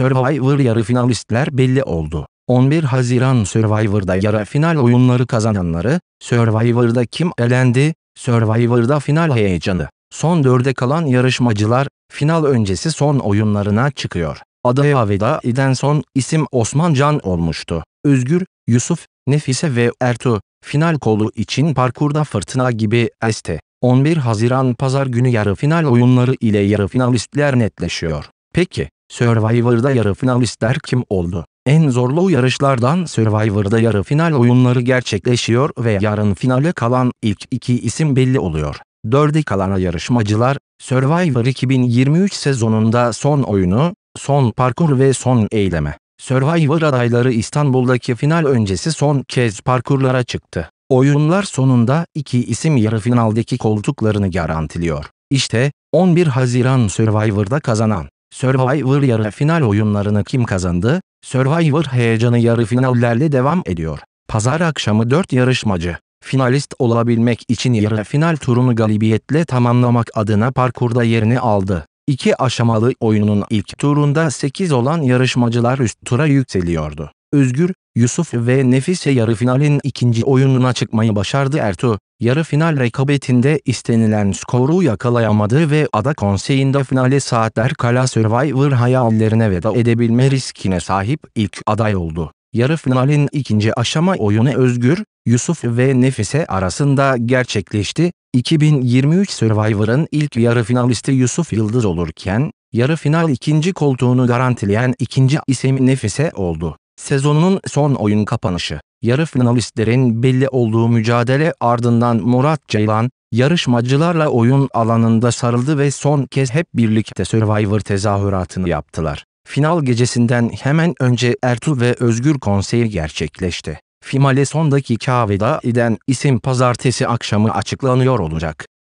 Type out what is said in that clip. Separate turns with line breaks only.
Survivor yarı finalistler belli oldu. 11 Haziran Survivor'da yarı final oyunları kazananları, Survivor'da kim elendi, Survivor'da final heyecanı. Son dörde kalan yarışmacılar, final öncesi son oyunlarına çıkıyor. Adaya veda eden son isim Osman Can olmuştu. Özgür, Yusuf, Nefise ve Ertu, final kolu için parkurda fırtına gibi esti. 11 Haziran Pazar günü yarı final oyunları ile yarı finalistler netleşiyor. Peki, Survivor'da yarı finalistler kim oldu? En zorlu yarışlardan Survivor'da yarı final oyunları gerçekleşiyor ve yarın finale kalan ilk iki isim belli oluyor. Dördü kalana yarışmacılar, Survivor 2023 sezonunda son oyunu, son parkur ve son eyleme. Survivor adayları İstanbul'daki final öncesi son kez parkurlara çıktı. Oyunlar sonunda iki isim yarı finaldeki koltuklarını garantiliyor. İşte 11 Haziran Survivor'da kazanan Survivor yarı final oyunlarını kim kazandı? Survivor heyecanı yarı finallerle devam ediyor. Pazar akşamı 4 yarışmacı, finalist olabilmek için yarı final turunu galibiyetle tamamlamak adına parkurda yerini aldı. İki aşamalı oyunun ilk turunda 8 olan yarışmacılar üst tura yükseliyordu. Özgür, Yusuf ve Nefise yarı finalin ikinci oyununa çıkmayı başardı Ertu Yarı final rekabetinde istenilen skoru yakalayamadı ve Ada Konseyi'nde finale saatler kala Survivor hayallerine veda edebilme riskine sahip ilk aday oldu. Yarı finalin ikinci aşama oyunu Özgür, Yusuf ve Nefise arasında gerçekleşti. 2023 Survivor'ın ilk yarı finalisti Yusuf Yıldız olurken, yarı final ikinci koltuğunu garantileyen ikinci isim Nefise oldu. Sezonunun son oyun kapanışı. Yarı finalistlerin belli olduğu mücadele ardından Murat Ceylan, yarışmacılarla oyun alanında sarıldı ve son kez hep birlikte Survivor tezahüratını yaptılar. Final gecesinden hemen önce Ertuğ ve Özgür konseyi gerçekleşti. Finale son dakika veda eden isim pazartesi akşamı açıklanıyor olacak.